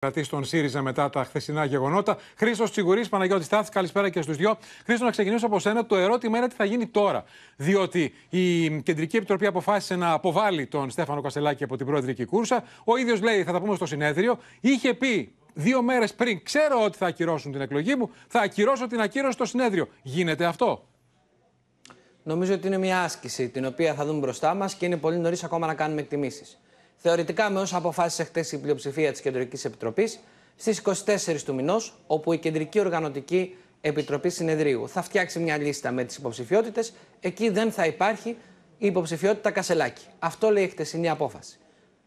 κρατήσει στον ΣΥΡΙΖΑ μετά τα χθεσινά γεγονότα. Χρήστος Τσιγουρής, Παναγιώτης Τάθη, καλησπέρα και στους δυο. Χρήστο, να ξεκινήσω από σένα. Το ερώτημα είναι τι θα γίνει τώρα. Διότι η Κεντρική Επιτροπή αποφάσισε να αποβάλει τον Στέφανο Κασελάκη από την προεδρική κούρσα. Ο ίδιος λέει, θα τα πούμε στο συνέδριο. Είχε πει δύο μέρες πριν, ξέρω ότι θα ακυρώσουν την εκλογή μου, θα ακυρώσω την ακύρωση στο συνέδριο. Γίνεται αυτό. Νομίζω ότι είναι μια άσκηση την οποία θα δούμε μπροστά μας και είναι πολύ νωρίς ακόμα να κάνουμε εκτιμήσεις. Θεωρητικά, με όσα αποφάσισε χθε η πλειοψηφία της Κεντρικής Επιτροπής στις 24 του μηνός, όπου η Κεντρική Οργανωτική Επιτροπή Συνεδρίου θα φτιάξει μια λίστα με τις υποψηφιότητες, εκεί δεν θα υπάρχει η υποψηφιότητα Κασελάκη. Αυτό λέει η χτεσινή απόφαση.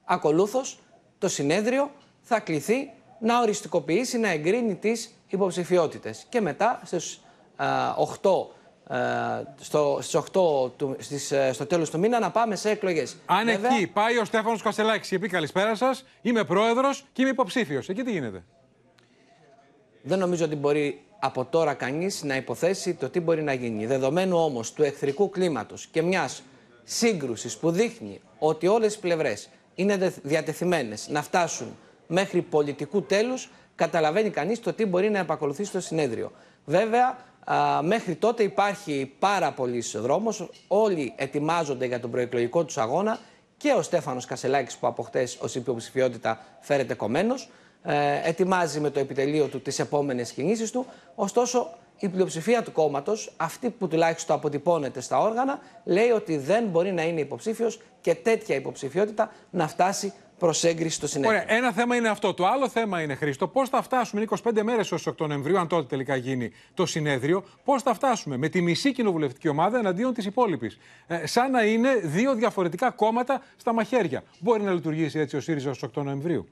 Ακολούθως, το συνέδριο θα κληθεί να οριστικοποιήσει, να εγκρίνει τις υποψηφιότητες. Και μετά, στις 8 ε, στο, στις 8 του, στις, ε, στο τέλος του μήνα να πάμε σε εκλογές. Αν εκεί πάει ο Στέφανος Κασελάκης και πει καλησπέρα σας, είμαι πρόεδρος και είμαι υποψήφιος. Εκεί τι γίνεται. Δεν νομίζω ότι μπορεί από τώρα κανείς να υποθέσει το τι μπορεί να γίνει. Δεδομένου όμως του εχθρικού κλίματος και μιας σύγκρουσης που δείχνει ότι όλες οι πλευρές είναι διατεθειμένες να φτάσουν μέχρι πολιτικού τέλους καταλαβαίνει κανείς το τι μπορεί να επακολουθήσει το συνέδριο. Βέβαια, μέχρι τότε υπάρχει πάρα πολύ δρόμος. Όλοι ετοιμάζονται για τον προεκλογικό τους αγώνα και ο Στέφανος Κασελάκης που από χτες ως υποψηφιότητα φέρεται κομμένος. Ε, ετοιμάζει με το επιτελείο του τις επόμενες κινήσεις του. Ωστόσο η πλειοψηφία του κόμματος, αυτή που τουλάχιστον αποτυπώνεται στα όργανα, λέει ότι δεν μπορεί να είναι υποψήφιος και τέτοια υποψηφιότητα να φτάσει προσέγγιση στο συνέδριο. Ωραία, ένα θέμα είναι αυτό. Το άλλο θέμα είναι, Χρήστο, πώς θα φτάσουμε. Είναι 25 μέρες ως 8 Νοεμβρίου, αν τότε τελικά γίνει το συνέδριο. Πώς θα φτάσουμε με τη μισή κοινοβουλευτική ομάδα εναντίον της υπόλοιπης. Ε, σαν να είναι δύο διαφορετικά κόμματα στα μαχαίρια. Μπορεί να λειτουργήσει έτσι ο ΣΥΡΙΖΑ ως 8 Νοεμβρίου.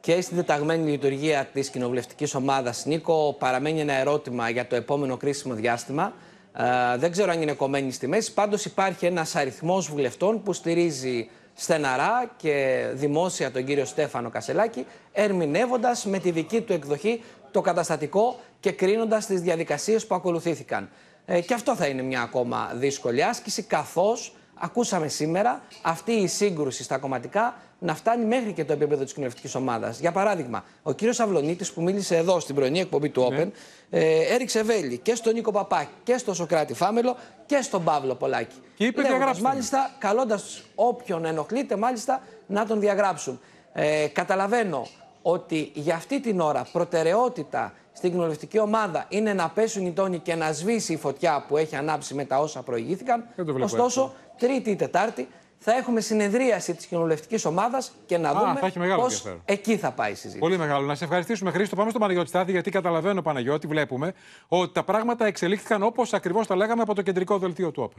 Και στην τεταγμένη λειτουργία της κοινοβουλευτικής ομάδας, Νίκο, παραμένει ένα ερώτημα για το επόμενο κρίσιμο διάστημα. Ε, δεν ξέρω αν είναι κομμένη στη μέση. Πάντως υπάρχει ένας αριθμός βουλευτών που στηρίζει στεναρά και δημόσια τον κύριο Στέφανο Κασελάκη, ερμηνεύοντας με τη δική του εκδοχή το καταστατικό και κρίνοντας τις διαδικασίες που ακολουθήθηκαν. Ε, και αυτό θα είναι μια ακόμα δύσκολη άσκηση, καθώς ακούσαμε σήμερα αυτή η σύγκρουση στα κομματικά να φτάνει μέχρι και το επίπεδο της κοινοβουλευτικής ομάδας. Για παράδειγμα, ο κύριος Αυλονίτης που μίλησε εδώ στην πρωινή εκπομπή του ναι. Open, ε, έριξε βέλη και στον Νίκο Παπα και στον Σοκράτη Φάμελο και στον Παύλο Πολάκη. Και είπε Λέγοντας, Μάλιστα, καλώντας όποιον ενοχλείται, μάλιστα να τον διαγράψουν. Ε, καταλαβαίνω ότι για αυτή την ώρα προτεραιότητα στην κοινοβουλευτική ομάδα είναι να πέσουν οι τόνοι και να σβήσει η φωτιά που έχει ανάψει με τα όσα προηγήθηκαν. Ωστόσο, Τρίτη ή Τετάρτη θα έχουμε συνεδρίαση της κοινοβουλευτικής ομάδας και να δούμε πώ εκεί θα πάει η συζήτηση. Πολύ μεγάλο. Να σε ευχαριστήσουμε, Χρήστο. Πάμε στον Παναγιώτη Στάθη, γιατί καταλαβαίνω, Παναγιώτη, βλέπουμε ότι τα πράγματα εξελίχθηκαν όπως ακριβώς τα λέγαμε από το κεντρικό δελτίο του ΟΠΕ.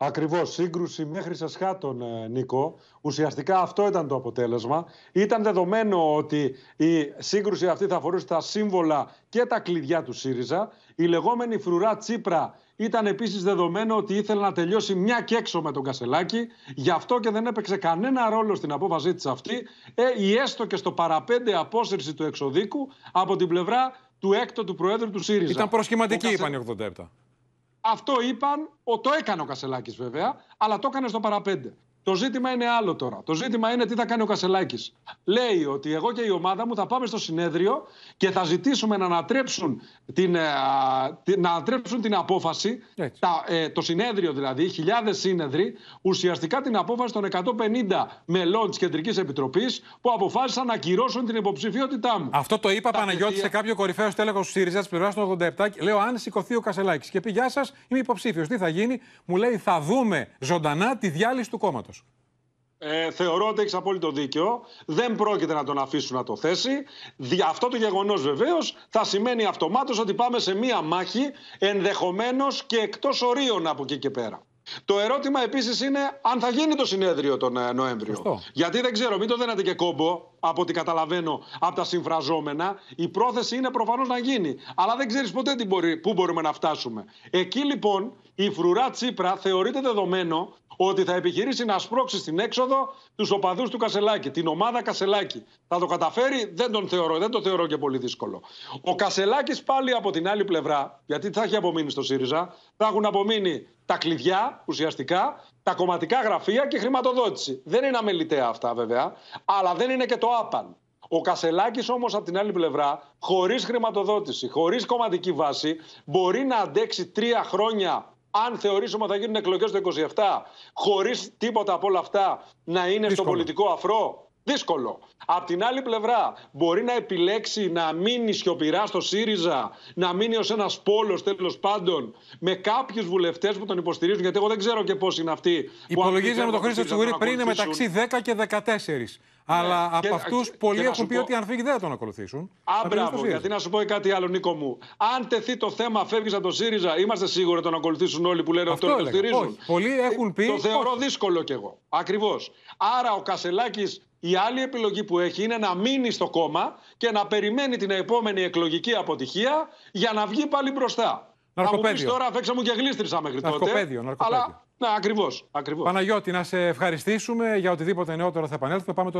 Ακριβώ, σύγκρουση μέχρι σε σχάτων, ε, Νίκο. Ουσιαστικά αυτό ήταν το αποτέλεσμα. Ήταν δεδομένο ότι η σύγκρουση αυτή θα αφορούσε τα σύμβολα και τα κλειδιά του ΣΥΡΙΖΑ. Η λεγόμενη φρουρά Τσίπρα ήταν επίσης δεδομένο ότι ήθελε να τελειώσει μια και με τον Κασελάκη. Γι' αυτό και δεν έπαιξε κανένα ρόλο στην απόφασή της αυτή ε, ή έστω και στο παραπέντε απόσυρση του εξοδίκου από την πλευρά του έκτοτου Προέδρου του ΣΥΡΙΖΑ. Ήταν προσχηματική, είπαν οι 87. Αυτό είπαν, το έκανε ο Κασελάκης βέβαια, αλλά το έκανε στο παραπέντε. Το ζήτημα είναι άλλο τώρα. Το ζήτημα είναι τι θα κάνει ο Κασελάκης. Λέει ότι εγώ και η ομάδα μου θα πάμε στο συνέδριο και θα ζητήσουμε να ανατρέψουν την, ε, να ανατρέψουν την απόφαση. Τα, ε, το συνέδριο δηλαδή, χιλιάδες σύνεδροι, ουσιαστικά την απόφαση των 150 μελών της Κεντρικής Επιτροπής που αποφάσισαν να κυρώσουν την υποψηφιότητά μου. Αυτό το είπα Παναγιώτη σε κάποιο κορυφαίο στέλεχος του ΣΥΡΙΖΑ της πλευράς του 87. Λέω αν σηκωθεί ο Κασελάκης και πει Γεια σας, είμαι υποψήφιος. Τι θα γίνει, μου λέει θα δούμε ζωντανά τη διάλυση του κόμματος. Ε, θεωρώ ότι έχεις απόλυτο δίκιο. Δεν πρόκειται να τον αφήσουν να το θέσει. Αυτό το γεγονός βεβαίως θα σημαίνει αυτομάτως ότι πάμε σε μία μάχη ενδεχομένως και εκτός ορίων από εκεί και πέρα. Το ερώτημα επίσης είναι αν θα γίνει το συνέδριο τον ε, Νοέμβριο. Γιατί δεν ξέρω, μην το δένατε και κόμπο από ό,τι καταλαβαίνω από τα συμφραζόμενα. Η πρόθεση είναι προφανώς να γίνει. Αλλά δεν ξέρεις ποτέ μπορεί, πού μπορούμε να φτάσουμε. Εκεί λοιπόν η φρουρά Τσίπρα θεωρείται δεδομένο ότι θα επιχειρήσει να σπρώξει στην έξοδο τους οπαδούς του Κασελάκη, την ομάδα Κασελάκη. Θα το καταφέρει, δεν τον θεωρώ, δεν το θεωρώ και πολύ δύσκολο. Ο Κασελάκης πάλι από την άλλη πλευρά, γιατί θα έχει απομείνει στο ΣΥΡΙΖΑ, θα έχουν απομείνει τα κλειδιά ουσιαστικά τα κομματικά γραφεία και χρηματοδότηση. Δεν είναι αμεληταία αυτά βέβαια, αλλά δεν είναι και το άπαν. Ο Κασελάκης όμως από την άλλη πλευρά, χωρίς χρηματοδότηση, χωρίς κομματική βάση, μπορεί να αντέξει τρία χρόνια αν θεωρήσουμε ότι θα γίνουν εκλογές το 27, χωρίς τίποτα από όλα αυτά να είναι στον στο πολιτικό αφρό. Δύσκολο. Απ' την άλλη πλευρά, μπορεί να επιλέξει να μείνει σιωπηρά στο ΣΥΡΙΖΑ, να μείνει ως ένας πόλος τέλος πάντων με κάποιους βουλευτές που τον υποστηρίζουν. Γιατί εγώ δεν ξέρω και πώς είναι αυτοί. με τον Χρήστο Τσουγουρί πριν μεταξύ 10 και 14. Ναι, Αλλά από αυτού πολλοί έχουν πει ότι αν φύγει δεν θα τον ακολουθήσουν. Α, γιατί να σου πω κάτι άλλο, Νίκο μου. Αν τεθεί το θέμα, φεύγεις από το ΣΥΡΙΖΑ, είμαστε σίγουροι ότι τον ακολουθήσουν όλοι που λένε ότι τον υποστηρίζουν. Πολλοί έχουν πει. Το θεωρώ δύσκολο κι εγώ. Ακριβώς. Άρα ο Κασελάκης η άλλη επιλογή που έχει είναι να μείνει στο κόμμα και να περιμένει την επόμενη εκλογική αποτυχία για να βγει πάλι μπροστά. Ναρκοπέδιο. Θα μου τώρα, φέξα μου και γλίστρισα μέχρι τότε. Ναρκοπέδιο, ναρκοπέδιο. Αλλά, ναι, ακριβώς, ακριβώς. Παναγιώτη, να σε ευχαριστήσουμε για οτιδήποτε νεότερο θα επανέλθουμε. Πάμε τώρα